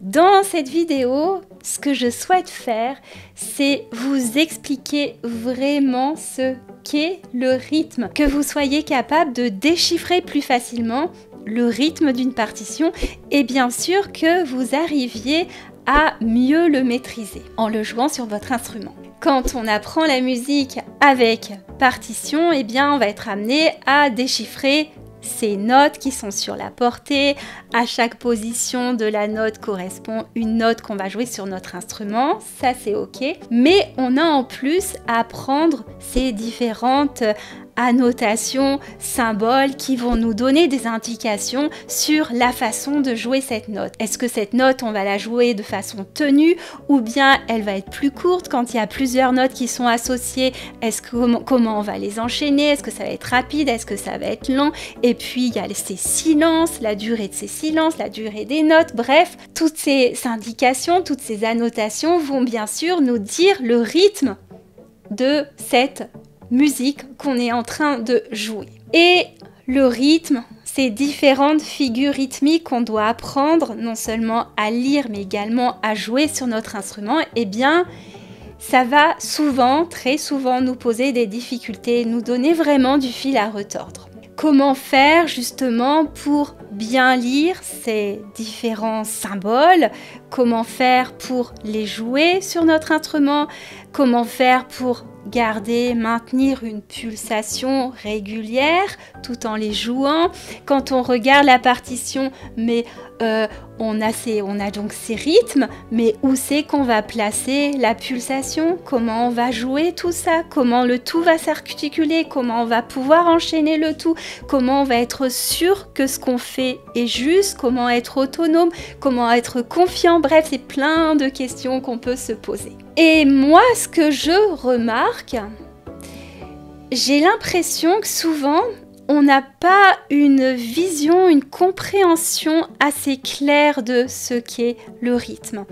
Dans cette vidéo, ce que je souhaite faire, c'est vous expliquer vraiment ce qu'est le rythme, que vous soyez capable de déchiffrer plus facilement le rythme d'une partition et bien sûr que vous arriviez à mieux le maîtriser en le jouant sur votre instrument. Quand on apprend la musique avec partition, eh bien on va être amené à déchiffrer ces notes qui sont sur la portée. À chaque position de la note correspond une note qu'on va jouer sur notre instrument, ça c'est ok. Mais on a en plus à apprendre ces différentes annotations, symboles qui vont nous donner des indications sur la façon de jouer cette note. Est-ce que cette note, on va la jouer de façon tenue ou bien elle va être plus courte quand il y a plusieurs notes qui sont associées Est-ce que comment on va les enchaîner Est-ce que ça va être rapide Est-ce que ça va être lent Et puis il y a ces silences, la durée de ces silences, la durée des notes, bref, toutes ces indications, toutes ces annotations vont bien sûr nous dire le rythme de cette musique qu'on est en train de jouer. Et le rythme, ces différentes figures rythmiques qu'on doit apprendre, non seulement à lire, mais également à jouer sur notre instrument, eh bien, ça va souvent, très souvent, nous poser des difficultés, nous donner vraiment du fil à retordre. Comment faire justement pour bien lire ces différents symboles Comment faire pour les jouer sur notre instrument Comment faire pour garder, maintenir une pulsation régulière tout en les jouant. Quand on regarde la partition, mais euh, on a, on a donc ces rythmes, mais où c'est qu'on va placer la pulsation, comment on va jouer tout ça, comment le tout va s'articuler, comment on va pouvoir enchaîner le tout, comment on va être sûr que ce qu'on fait est juste, comment être autonome, comment être confiant, bref, c'est plein de questions qu'on peut se poser. Et moi, ce que je remarque, j'ai l'impression que souvent, on n'a pas une vision, une compréhension assez claire de ce qu'est le rythme.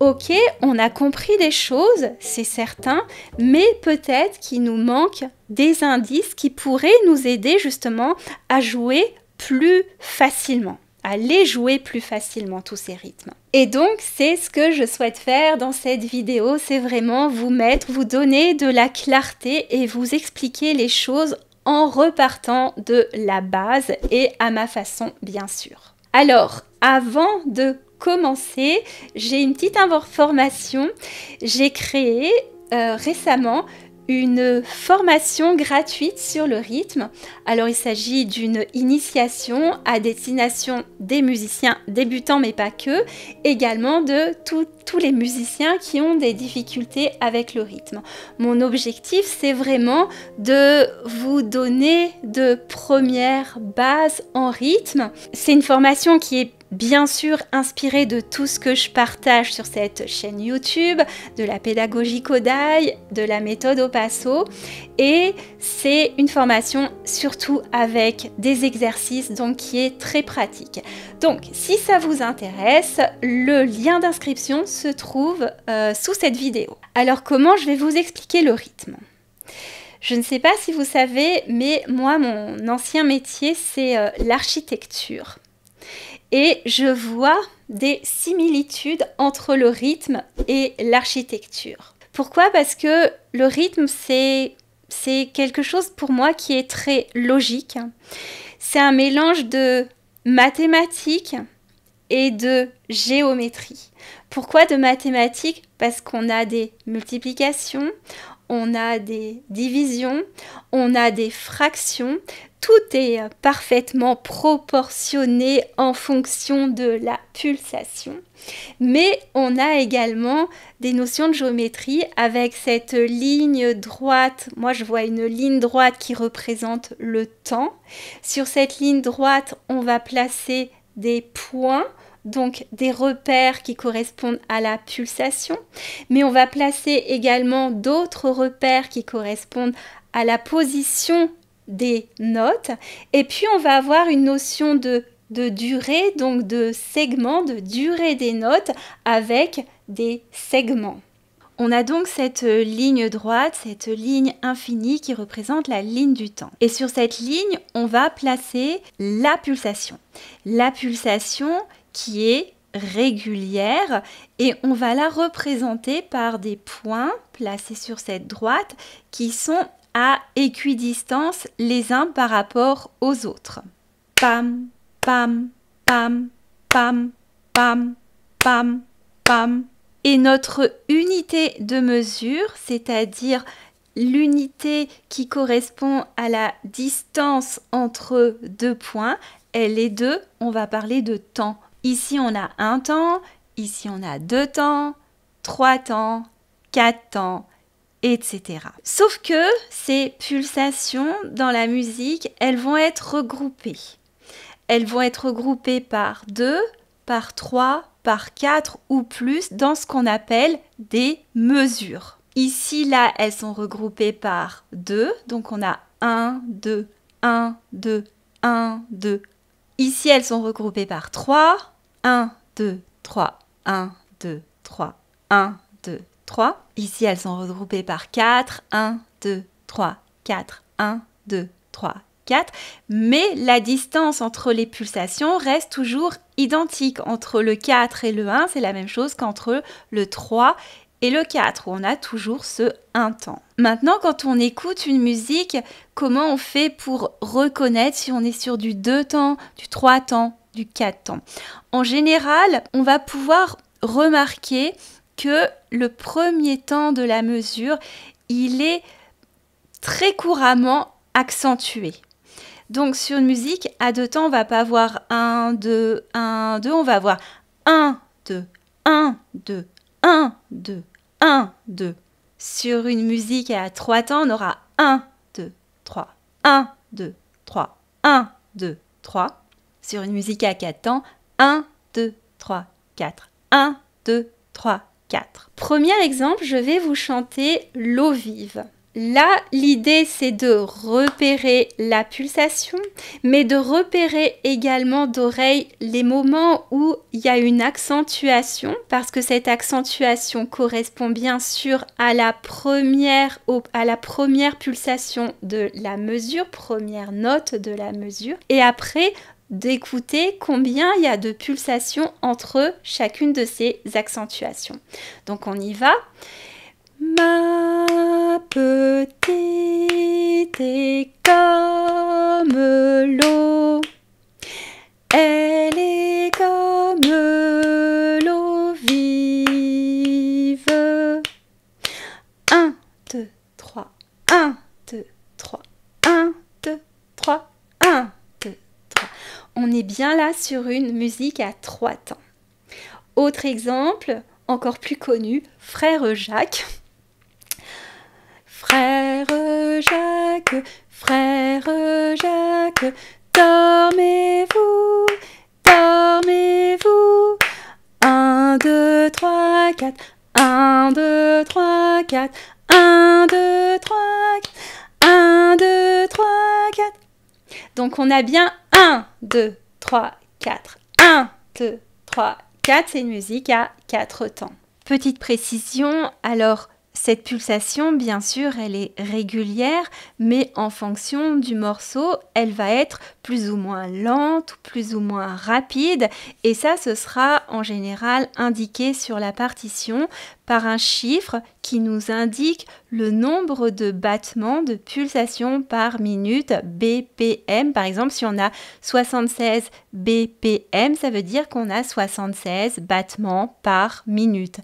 Ok, on a compris des choses, c'est certain, mais peut-être qu'il nous manque des indices qui pourraient nous aider justement à jouer plus facilement à les jouer plus facilement tous ces rythmes. Et donc c'est ce que je souhaite faire dans cette vidéo, c'est vraiment vous mettre, vous donner de la clarté et vous expliquer les choses en repartant de la base et à ma façon bien sûr. Alors, avant de commencer, j'ai une petite information. J'ai créé euh, récemment une formation gratuite sur le rythme. Alors il s'agit d'une initiation à destination des musiciens débutants mais pas que, également de tous les musiciens qui ont des difficultés avec le rythme. Mon objectif c'est vraiment de vous donner de premières bases en rythme. C'est une formation qui est bien sûr inspiré de tout ce que je partage sur cette chaîne YouTube, de la pédagogie Kodai, de la méthode passo Et c'est une formation surtout avec des exercices, donc qui est très pratique. Donc, si ça vous intéresse, le lien d'inscription se trouve euh, sous cette vidéo. Alors, comment je vais vous expliquer le rythme je ne sais pas si vous savez, mais moi, mon ancien métier, c'est euh, l'architecture et je vois des similitudes entre le rythme et l'architecture. Pourquoi Parce que le rythme, c'est quelque chose pour moi qui est très logique. C'est un mélange de mathématiques et de géométrie. Pourquoi de mathématiques Parce qu'on a des multiplications, on a des divisions, on a des fractions tout est euh, parfaitement proportionné en fonction de la pulsation. Mais on a également des notions de géométrie avec cette ligne droite. Moi, je vois une ligne droite qui représente le temps. Sur cette ligne droite, on va placer des points donc des repères qui correspondent à la pulsation, mais on va placer également d'autres repères qui correspondent à la position des notes. Et puis on va avoir une notion de, durée, donc de segment, de durée des notes avec des segments. On a donc cette ligne droite, cette ligne infinie qui représente la ligne du temps. Et sur cette ligne, on va placer la pulsation. La pulsation qui est régulière et on va la représenter par des points placés sur cette droite qui sont à équidistance les uns par rapport aux autres. Pam, pam, pam, pam, pam, pam, pam. Et notre unité de mesure, c'est-à-dire l'unité qui correspond à la distance entre deux points, elle est de, on va parler de temps. Ici on a un temps, ici on a deux temps, trois temps, quatre temps, etc. Sauf que ces pulsations dans la musique, elles vont être regroupées. Elles vont être regroupées par 2, par 3, par 4 ou plus dans ce qu'on appelle des mesures. Ici, là, elles sont regroupées par 2, donc on a 1, 2, 1, 2, 1, 2. Ici, elles sont regroupées par 3, 1, 2, 3, 1, 2, 3, 1, Ici, elles sont regroupées par 4. 1, 2, 3, 4. 1, 2, 3, 4. Mais la distance entre les pulsations reste toujours identique. Entre le 4 et le 1, c'est la même chose qu'entre le 3 et le 4, où on a toujours ce 1 temps. Maintenant, quand on écoute une musique, comment on fait pour reconnaître si on est sur du 2 temps, du 3 temps, du 4 temps En général, on va pouvoir remarquer que le premier temps de la mesure, il est très couramment accentué. Donc sur une musique, à deux temps, on va pas avoir 1, 2, 1, 2, on va avoir 1, 2, 1, 2, 1, 2, 1, 2. Sur une musique à trois temps, on aura 1, 2, 3, 1, 2, 3, 1, 2, 3. Sur une musique à quatre temps, 1, 2, 3, 4, 1, 2, 3, Premier exemple, je vais vous chanter L'eau vive. Là, l'idée, c'est de repérer la pulsation, mais de repérer également d'oreille les moments où il y a une accentuation, parce que cette accentuation correspond bien sûr à la première, à la première pulsation de la mesure, première note de la mesure. Et après, d'écouter combien il y a de pulsations entre chacune de ces accentuations. Donc on y va. Ma petite école. bien là sur une musique à trois temps. Autre exemple, encore plus connu, Frère Jacques. Frère Jacques, frère Jacques, dormez-vous, dormez-vous. 1, 2, 3, 4, 1, 2, 3, 4, 1, 2, 3, 4, 1, 2, 3, 4. Donc on a bien 1, 2, 3, 4. 1, 2, 3, 4, c'est une musique à 4 temps. Petite précision, alors cette pulsation, bien sûr, elle est régulière, mais en fonction du morceau, elle va être plus ou moins lente, plus ou moins rapide, et ça, ce sera en général indiqué sur la partition par un chiffre qui nous indique le nombre de battements, de pulsations par minute, BPM. Par exemple, si on a 76 BPM, ça veut dire qu'on a 76 battements par minute.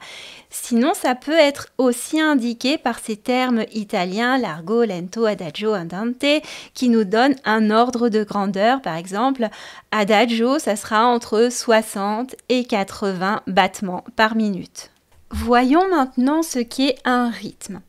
Sinon, ça peut être aussi indiqué par ces termes italiens, largo, lento, adagio, andante, qui nous donnent un ordre de grandeur. Par exemple, adagio, ça sera entre 60 et 80 battements par minute. Voyons maintenant ce qu'est un rythme.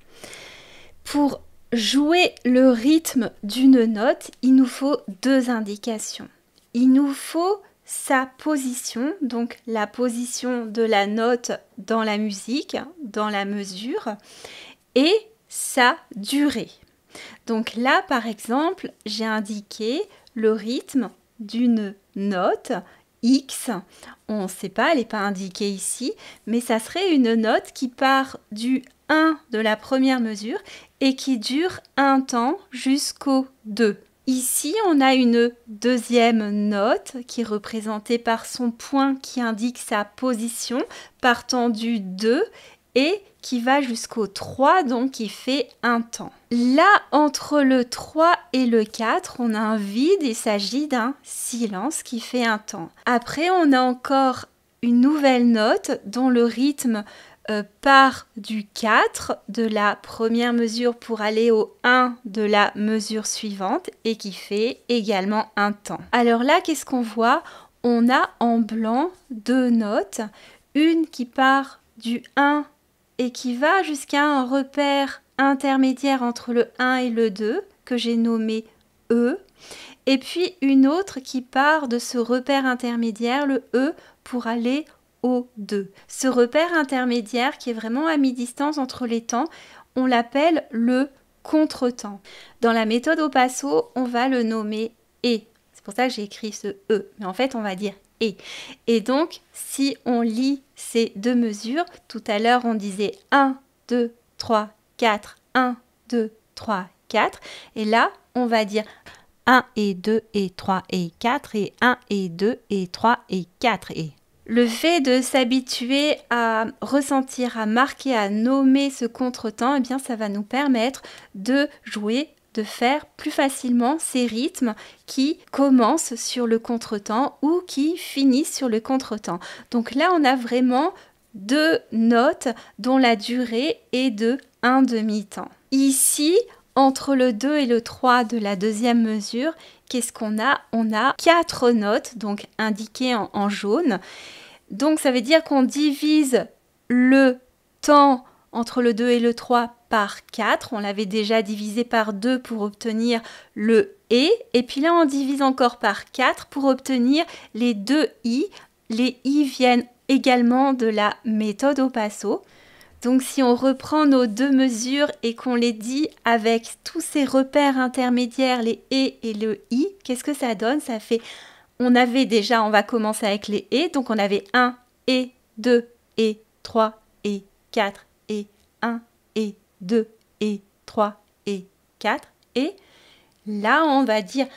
Pour jouer le rythme d'une note, il nous faut deux indications. Il nous faut sa position, donc la position de la note dans la musique, dans la mesure, et sa durée. Donc là, par exemple, j'ai indiqué le rythme d'une note X, on ne sait pas, elle n'est pas indiquée ici, mais ça serait une note qui part du 1 de la première mesure et qui dure un temps jusqu'au 2. Ici, on a une deuxième note qui est représentée par son point qui indique sa position, partant du 2 et qui va jusqu'au 3, donc qui fait un temps. Là, entre le 3 et le 4, on a un vide, il s'agit d'un silence qui fait un temps. Après, on a encore une nouvelle note dont le rythme euh, part du 4 de la première mesure pour aller au 1 de la mesure suivante et qui fait également un temps. Alors là, qu'est-ce qu'on voit On a en blanc deux notes, une qui part du 1 et qui va jusqu'à un repère intermédiaire entre le 1 et le 2 que j'ai nommé E, et puis une autre qui part de ce repère intermédiaire, le E, pour aller au 2. Ce repère intermédiaire qui est vraiment à mi-distance entre les temps, on l'appelle le contretemps. Dans la méthode au passo, on va le nommer E. C'est pour ça que j'ai écrit ce E. Mais en fait, on va dire et. Et donc, si on lit ces deux mesures, tout à l'heure on disait 1, 2, 3, 4, 1, 2, 3, 4. Et là, on va dire 1 et 2 et 3 et 4 et 1 et 2 et 3 et 4 et. Le fait de s'habituer à ressentir, à marquer, à nommer ce contretemps, eh bien, ça va nous permettre de jouer de faire plus facilement ces rythmes qui commencent sur le contretemps ou qui finissent sur le contretemps. Donc là, on a vraiment deux notes dont la durée est de un demi-temps. Ici, entre le 2 et le 3 de la deuxième mesure, qu'est-ce qu'on a On a quatre notes, donc indiquées en, jaune. Donc ça veut dire qu'on divise le temps entre le 2 et le 3 par 4. On l'avait déjà divisé par 2 pour obtenir le et. Et puis là, on divise encore par 4 pour obtenir les deux i. Les i viennent également de la méthode au passo. Donc si on reprend nos deux mesures et qu'on les dit avec tous ces repères intermédiaires, les et et le i, qu'est-ce que ça donne Ça fait, on avait déjà, on va commencer avec les et, donc on avait 1 et 2 et 3 et 4 et 1 et 2 et 3 et 4 et là on va dire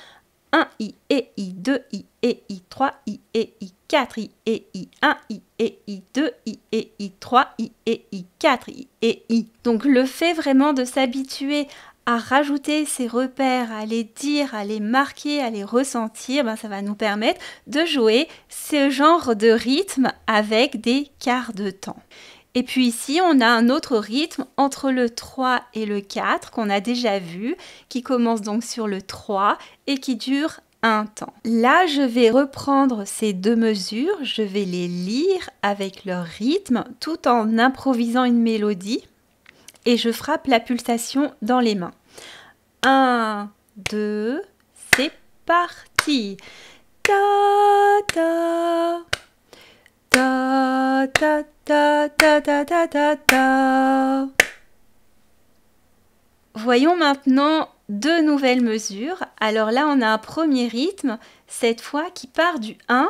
1 i et i 2 i et i 3 i et i 4 i et i 1 i et i 2 i et i 3 i et i 4 i et i. Donc le fait vraiment de s'habituer à rajouter ces repères, à les dire, à les marquer, à les ressentir, ben, ça va nous permettre de jouer ce genre de rythme avec des quarts de temps. Et puis ici, on a un autre rythme entre le 3 et le 4 qu'on a déjà vu, qui commence donc sur le 3 et qui dure un temps. Là, je vais reprendre ces deux mesures, je vais les lire avec leur rythme tout en improvisant une mélodie et je frappe la pulsation dans les mains. 1, 2, c'est parti. Ta ta ta ta ta ta ta Voyons maintenant deux nouvelles mesures. Alors là, on a un premier rythme, cette fois qui part du 1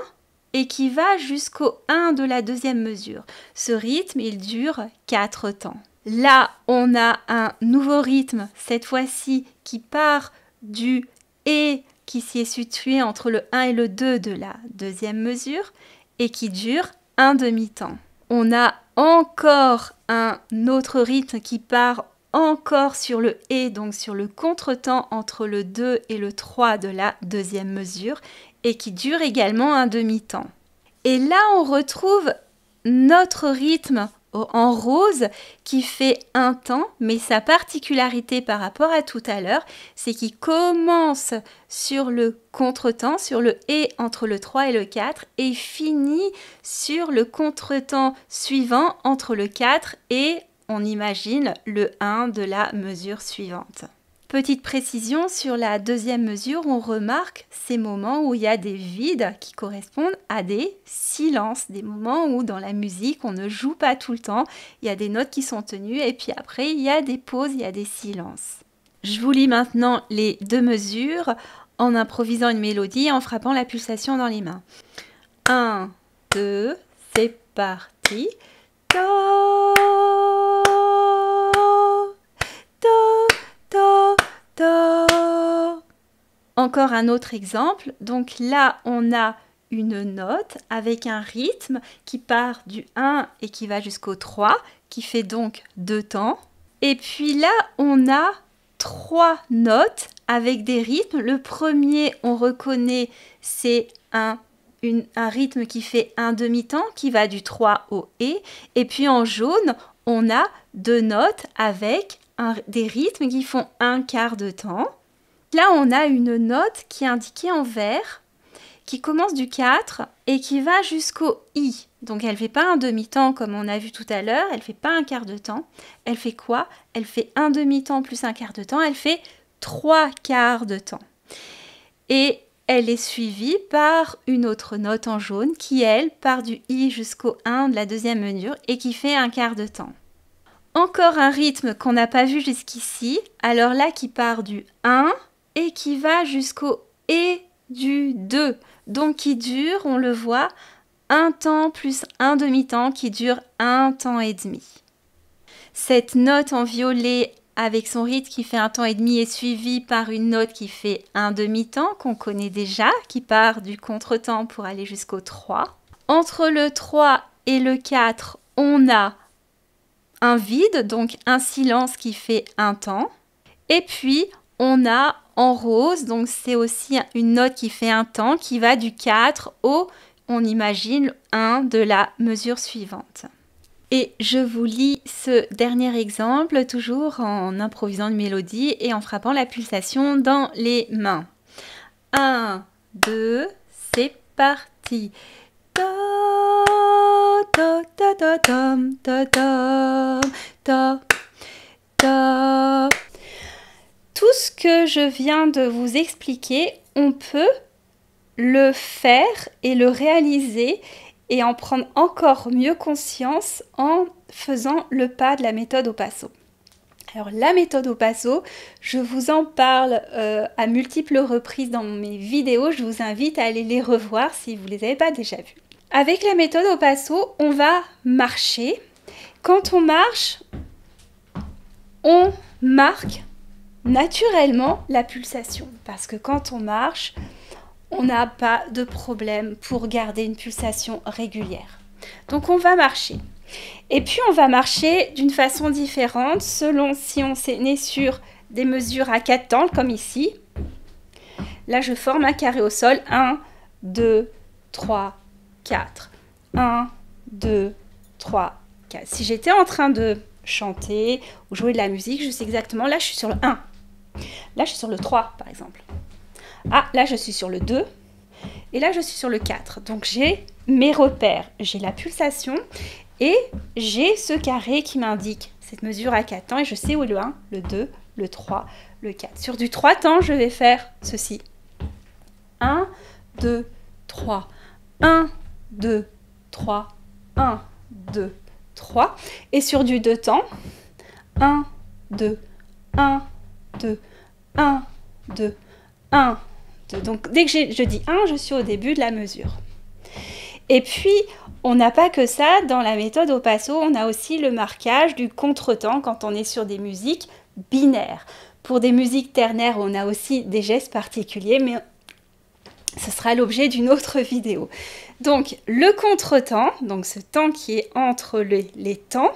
et qui va jusqu'au 1 de la deuxième mesure. Ce rythme, il dure 4 temps. Là, on a un nouveau rythme, cette fois-ci qui part du et qui s'y est situé entre le 1 et le 2 de la deuxième mesure, et qui dure un demi-temps. On a encore un autre rythme qui part encore sur le et, donc sur le contretemps entre le 2 et le 3 de la deuxième mesure, et qui dure également un demi-temps. Et là, on retrouve notre rythme en rose qui fait un temps, mais sa particularité par rapport à tout à l'heure, c'est qu'il commence sur le contretemps, sur le et entre le 3 et le 4, et finit sur le contretemps suivant entre le 4 et, on imagine, le 1 de la mesure suivante. Petite précision sur la deuxième mesure, on remarque ces moments où il y a des vides qui correspondent à des silences, des moments où dans la musique on ne joue pas tout le temps, il y a des notes qui sont tenues et puis après il y a des pauses, il y a des silences. Je vous lis maintenant les deux mesures en improvisant une mélodie et en frappant la pulsation dans les mains. 1, 2, c'est parti. Encore un autre exemple. Donc là, on a une note avec un rythme qui part du 1 et qui va jusqu'au 3, qui fait donc deux temps. Et puis là, on a trois notes avec des rythmes. Le premier, on reconnaît, c'est un, rythme qui fait un demi-temps, qui va du 3 au E. Et puis en jaune, on a deux notes avec des rythmes qui font un quart de temps. Là, on a une note qui est indiquée en vert, qui commence du 4 et qui va jusqu'au i. Donc elle ne fait pas un demi-temps comme on a vu tout à l'heure, elle ne fait pas un quart de temps. Elle fait quoi Elle fait un demi-temps plus un quart de temps, elle fait trois quarts de temps. Et elle est suivie par une autre note en jaune qui, elle, part du i jusqu'au 1 de la deuxième mesure et qui fait un quart de temps. Encore un rythme qu'on n'a pas vu jusqu'ici, alors là qui part du 1 et qui va jusqu'au et du 2, donc qui dure, on le voit, un temps plus un demi-temps qui dure un temps et demi. Cette note en violet avec son rythme qui fait un temps et demi est suivie par une note qui fait un demi-temps qu'on connaît déjà, qui part du contretemps pour aller jusqu'au 3. Entre le 3 et le 4, on a un vide, donc un silence qui fait un temps. Et puis, on a en rose, donc c'est aussi une note qui fait un temps, qui va du 4 au, on imagine, 1 de la mesure suivante. Et je vous lis ce dernier exemple, toujours en improvisant une mélodie et en frappant la pulsation dans les mains. 1, 2, c'est parti tout ce que je viens de vous expliquer, on peut le faire et le réaliser et en prendre encore mieux conscience en faisant le pas de la méthode au passo. Alors la méthode au passo, je vous en parle euh, à multiples reprises dans mes vidéos, je vous invite à aller les revoir si vous ne les avez pas déjà vues. Avec la méthode au passo, on va marcher. Quand on marche, on marque naturellement la pulsation. Parce que quand on marche, on n'a pas de problème pour garder une pulsation régulière. Donc on va marcher. Et puis on va marcher d'une façon différente selon si on s'est né sur des mesures à 4 temps, comme ici. Là, je forme un carré au sol. 1, 2, 3, 4. 1, 2, 3, 4. Si j'étais en train de chanter ou jouer de la musique, je sais exactement, là, je suis sur le 1. Là, je suis sur le 3, par exemple. Ah, là, je suis sur le 2. Et là, je suis sur le 4. Donc, j'ai mes repères, j'ai la pulsation et j'ai ce carré qui m'indique cette mesure à 4 temps. Et je sais où est le 1, le 2, le 3, le 4. Sur du 3 temps, je vais faire ceci. 1, 2, 3. 1, 2, 3. 1, 2, 3. Et sur du 2 temps, 1, 2, 1, 2, 1, 2, 1, 2. Donc dès que je dis 1, je suis au début de la mesure. Et puis, on n'a pas que ça. Dans la méthode au passo, on a aussi le marquage du contretemps quand on est sur des musiques binaires. Pour des musiques ternaires, on a aussi des gestes particuliers, mais ce sera l'objet d'une autre vidéo. Donc, le contretemps, donc ce temps qui est entre les temps,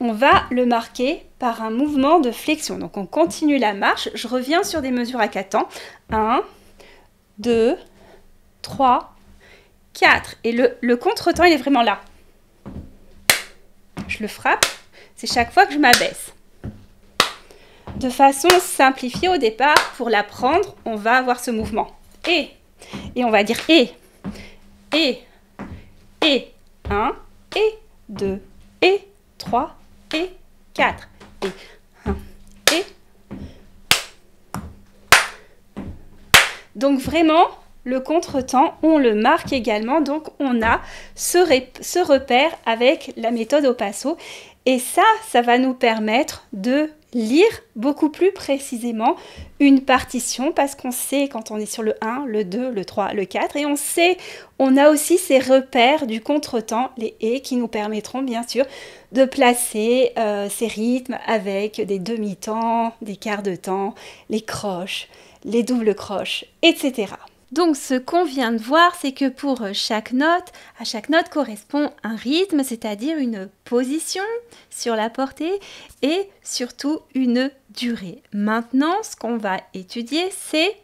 on va le marquer par un mouvement de flexion. Donc on continue la marche. Je reviens sur des mesures à 4 temps. 1, 2, 3, 4. Et le, contre-temps, il est vraiment là. Je le frappe. C'est chaque fois que je m'abaisse. De façon simplifiée au départ, pour l'apprendre, on va avoir ce mouvement. Et, et on va dire et, et, et, 1, et, 2, et, 3, 4 et et donc vraiment le contretemps, on le marque également. Donc, on a ce, ce repère avec la méthode au passo. Et ça, ça va nous permettre de lire beaucoup plus précisément une partition parce qu'on sait quand on est sur le 1, le 2, le 3, le 4 et on sait, on a aussi ces repères du contretemps, les et qui nous permettront bien sûr de placer euh, ces rythmes avec des demi-temps, des quarts de temps, les croches, les doubles croches, etc. Donc ce qu'on vient de voir, c'est que pour euh, chaque note, à chaque note correspond un rythme, c'est-à-dire une position sur la portée et surtout une durée. Maintenant, ce qu'on va étudier, c'est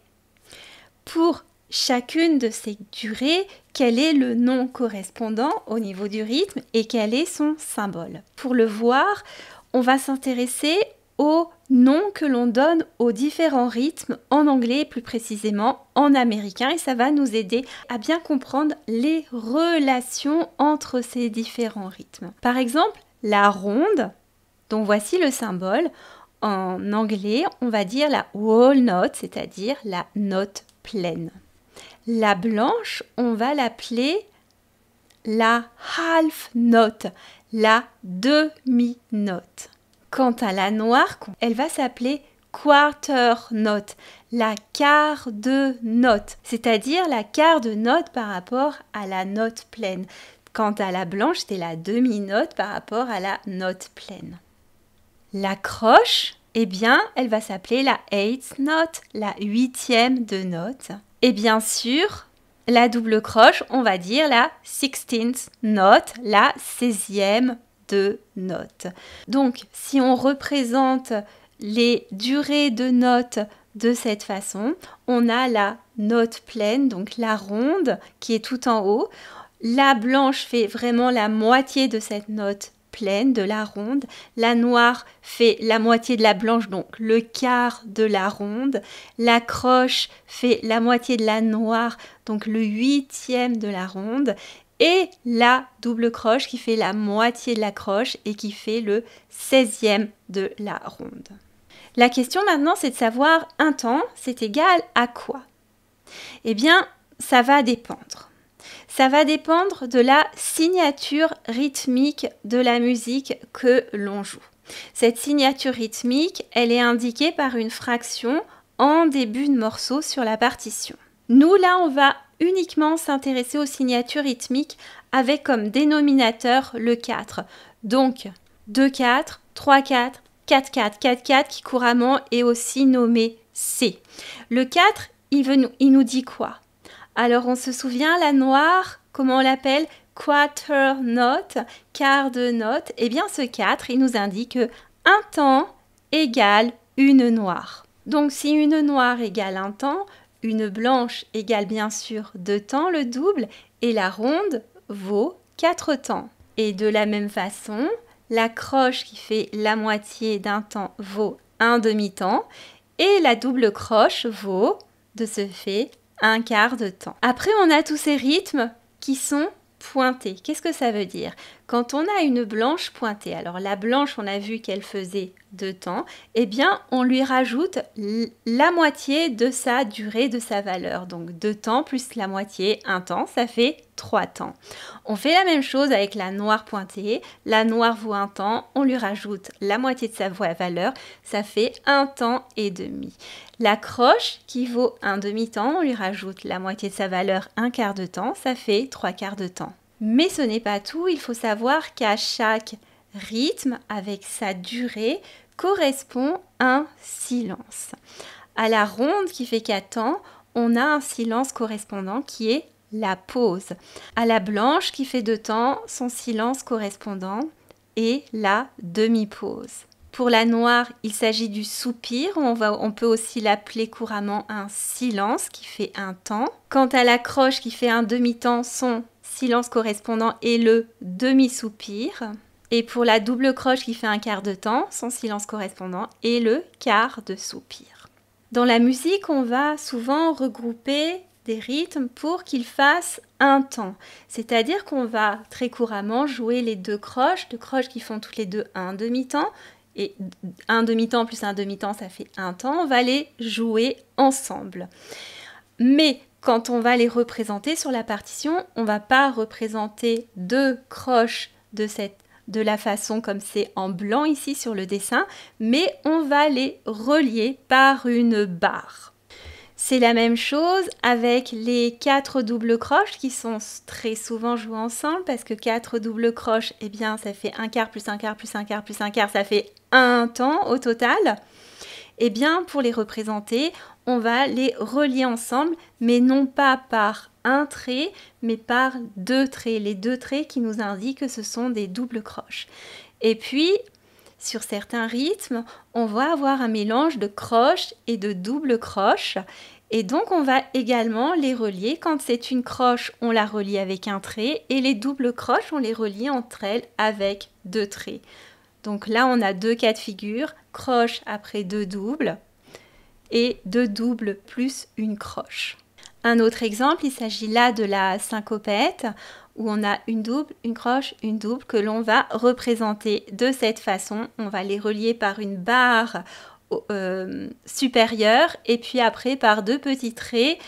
pour chacune de ces durées, quel est le nom correspondant au niveau du rythme et quel est son symbole. Pour le voir, on va s'intéresser aux noms que l'on donne aux différents rythmes, en anglais plus précisément en américain, et ça va nous aider à bien comprendre les relations entre ces différents rythmes. Par exemple, la ronde, dont voici le symbole, en anglais, on va dire la whole note, c'est-à-dire la note pleine. La blanche, on va l'appeler la half note, la demi-note. Quant à la noire, elle va s'appeler quarter note, la quart de note, c'est-à-dire la quart de note par rapport à la note pleine. Quant à la blanche, c'est la demi-note par rapport à la note pleine. La croche, eh bien, elle va s'appeler la eighth note, la huitième de note. Et bien sûr, la double croche, on va dire la sixteenth note, la seizième de donc, si on représente les durées de notes de cette façon, on a la note pleine, donc la ronde, qui est tout en haut. La blanche fait vraiment la moitié de cette note pleine, de la ronde. La noire fait la moitié de la blanche, donc le quart de la ronde. La croche fait la moitié de la noire, donc le huitième de la ronde et la double croche qui fait la moitié de la croche et qui fait le 16e de la ronde. La question maintenant, c'est de savoir un temps, c'est égal à quoi Eh bien, ça va dépendre. Ça va dépendre de la signature rythmique de la musique que l'on joue. Cette signature rythmique, elle est indiquée par une fraction en début de morceau sur la partition. Nous, là, on va uniquement s'intéresser aux signatures rythmiques avec comme dénominateur le 4. Donc 2-4, 3-4, 4-4, 4-4 qui couramment est aussi nommé C. Le 4, il, nous, nous dit quoi Alors on se souvient, la noire, comment on l'appelle Quarter note, quart de note. Eh bien ce 4, il nous indique un temps égale une noire. Donc si une noire égale un temps, une blanche égale bien sûr deux temps le double et la ronde vaut quatre temps. Et de la même façon, la croche qui fait la moitié d'un temps vaut un demi-temps et la double croche vaut, de ce fait, un quart de temps. Après, on a tous ces rythmes qui sont pointée. Qu'est-ce que ça veut dire Quand on a une blanche pointée, alors la blanche, on a vu qu'elle faisait deux temps, eh bien, on lui rajoute la moitié de sa durée, de sa valeur. Donc deux temps plus la moitié, un temps, ça fait trois temps. On fait la même chose avec la noire pointée. La noire vaut un temps, on lui rajoute la moitié de sa voix valeur, ça fait un temps et demi. La croche qui vaut un demi-temps, on lui rajoute la moitié de sa valeur, un quart de temps, ça fait trois quarts de temps. Mais ce n'est pas tout, il faut savoir qu'à chaque rythme, avec sa durée, correspond un silence. À la ronde qui fait 4 temps, on a un silence correspondant qui est la pause. À la blanche qui fait deux temps son silence correspondant et la demi-pause. Pour la noire, il s'agit du soupir, va, on peut aussi l'appeler couramment un silence qui fait un temps. Quant à la croche qui fait un demi-temps, son silence correspondant est le demi-soupir. Et pour la double croche qui fait un quart de temps, son silence correspondant est le quart de soupir. Dans la musique, on va souvent regrouper des rythmes pour qu'ils fassent un temps. C'est-à-dire qu'on va très couramment jouer les deux croches, deux croches qui font toutes les deux un demi-temps, et un demi-temps plus un demi-temps, ça fait un temps, on va les jouer ensemble. Mais quand on va les représenter sur la partition, on va pas représenter deux croches de cette de la façon comme c'est en blanc ici sur le dessin, mais on va les relier par une barre. C'est la même chose avec les quatre doubles croches qui sont très souvent joués ensemble parce que quatre doubles croches, eh bien, ça fait un quart plus un quart plus un quart plus un quart, ça fait un temps au total. Eh bien, pour les représenter, on va les relier ensemble, mais non pas par un trait, mais par deux traits. Les deux traits qui nous indiquent que ce sont des doubles croches. Et puis, sur certains rythmes, on va avoir un mélange de croches et de double croche. Et donc on va également les relier. Quand c'est une croche, on la relie avec un trait et les doubles croches, on les relie entre elles avec deux traits. Donc là, on a deux cas de figure, croche après deux doubles et deux doubles plus une croche. Un autre exemple, il s'agit là de la syncopète où on a une double, une croche, une double que l'on va représenter de cette façon. On va les relier par une barre euh, supérieure et puis après par deux petits traits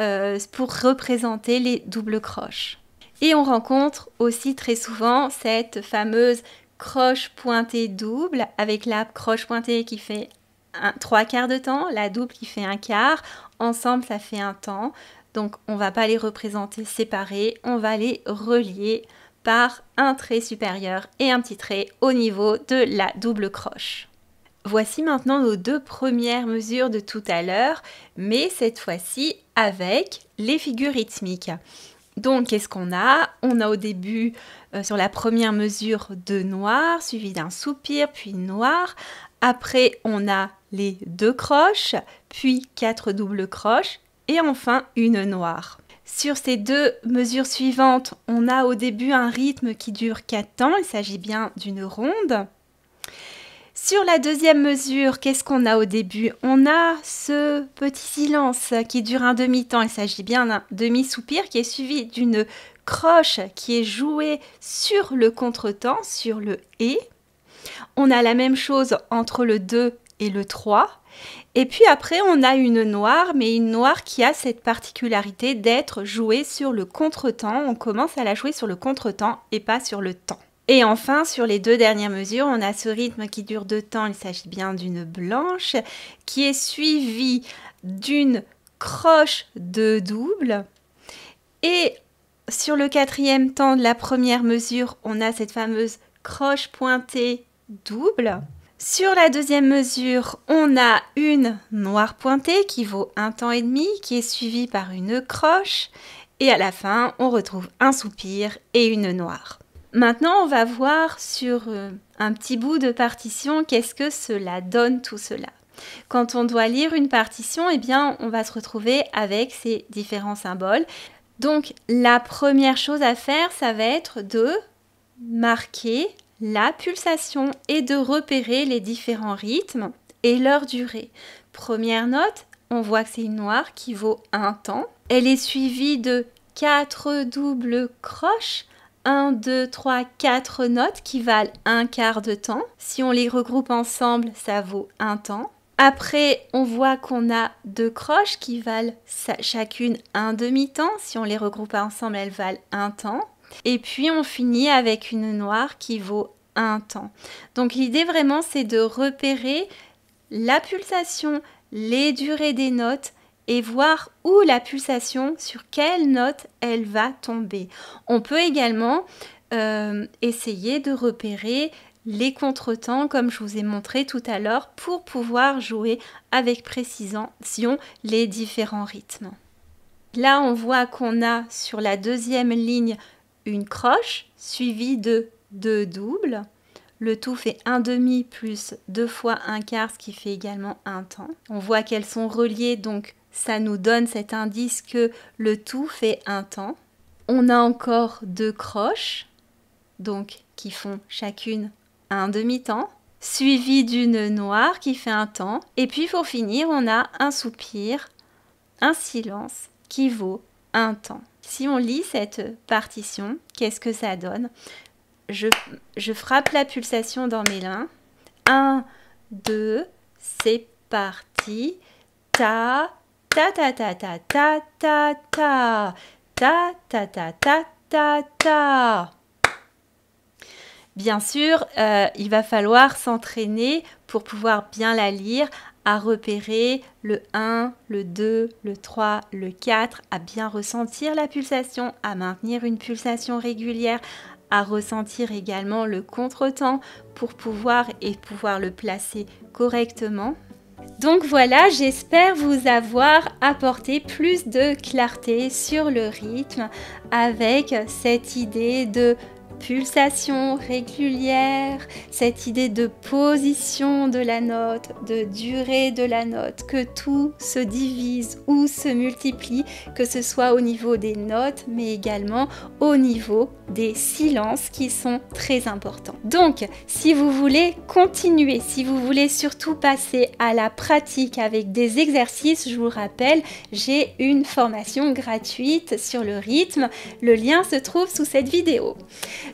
euh, pour représenter les doubles croches. Et on rencontre aussi très souvent cette fameuse croche pointée double avec la croche pointée qui fait un, trois quarts de temps, la double qui fait un quart, ensemble ça fait un temps. Donc on ne va pas les représenter séparés, on va les relier par un trait supérieur et un petit trait au niveau de la double croche. Voici maintenant nos deux premières mesures de tout à l'heure, mais cette fois-ci avec les figures rythmiques. Donc, qu'est-ce qu'on a On a au début, euh, sur la première mesure, deux noirs, suivi d'un soupir, puis noir. Après, on a les deux croches, puis quatre doubles croches et enfin une noire. Sur ces deux mesures suivantes, on a au début un rythme qui dure quatre temps, il s'agit bien d'une ronde. Sur la deuxième mesure, qu'est-ce qu'on a au début On a ce petit silence qui dure un demi-temps, il s'agit bien d'un demi-soupir qui est suivi d'une croche qui est jouée sur le contretemps, sur le et. On a la même chose entre le 2 et le 3. Et puis après, on a une noire, mais une noire qui a cette particularité d'être jouée sur le contre-temps. On commence à la jouer sur le contre-temps et pas sur le temps. Et enfin, sur les deux dernières mesures, on a ce rythme qui dure deux temps, il s'agit bien d'une blanche, qui est suivie d'une croche de double. Et sur le quatrième temps de la première mesure, on a cette fameuse croche pointée double. Sur la deuxième mesure, on a une noire pointée qui vaut un temps et demi, qui est suivie par une croche, et à la fin, on retrouve un soupir et une noire. Maintenant, on va voir sur euh, un petit bout de partition qu'est-ce que cela donne tout cela. Quand on doit lire une partition, eh bien, on va se retrouver avec ces différents symboles. Donc, la première chose à faire, ça va être de marquer la pulsation est de repérer les différents rythmes et leur durée. Première note, on voit que c'est une noire qui vaut un temps. Elle est suivie de quatre doubles croches 1, 2, 3, 4 notes qui valent un quart de temps. Si on les regroupe ensemble, ça vaut un temps. Après, on voit qu'on a deux croches qui valent chacune un demi-temps. Si on les regroupe ensemble, elles valent un temps. Et puis on finit avec une noire qui vaut un temps. Donc l'idée vraiment c'est de repérer la pulsation, les durées des notes et voir où la pulsation, sur quelle note elle va tomber. On peut également euh, essayer de repérer les contretemps comme je vous ai montré tout à l'heure pour pouvoir jouer avec précision les différents rythmes. Là, on voit qu'on a sur la deuxième ligne une croche suivie de deux doubles. Le tout fait un demi plus deux fois un quart, ce qui fait également un temps. On voit qu'elles sont reliées, donc ça nous donne cet indice que le tout fait un temps. On a encore deux croches, donc qui font chacune un demi-temps, suivi d'une noire qui fait un temps. Et puis pour finir, on a un soupir, un silence qui vaut un temps. Si on lit cette partition, qu'est-ce que ça donne je, je, frappe la pulsation dans mes mains. 1, 2, c'est parti. Ta, ta, ta, ta, ta, ta, ta, ta, ta, ta, ta, ta, ta, ta. Bien sûr, euh, il va falloir s'entraîner pour pouvoir bien la lire à repérer le 1, le 2, le 3, le 4, à bien ressentir la pulsation, à maintenir une pulsation régulière, à ressentir également le contretemps pour pouvoir et pouvoir le placer correctement. Donc voilà, j'espère vous avoir apporté plus de clarté sur le rythme avec cette idée de pulsation régulière, cette idée de position de la note, de durée de la note, que tout se divise ou se multiplie, que ce soit au niveau des notes, mais également au niveau des silences qui sont très importants. Donc, si vous voulez continuer, si vous voulez surtout passer à la pratique avec des exercices, je vous rappelle, j'ai une formation gratuite sur le rythme. Le lien se trouve sous cette vidéo.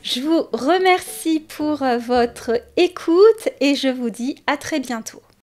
Je vous remercie pour euh, votre écoute et je vous dis à très bientôt.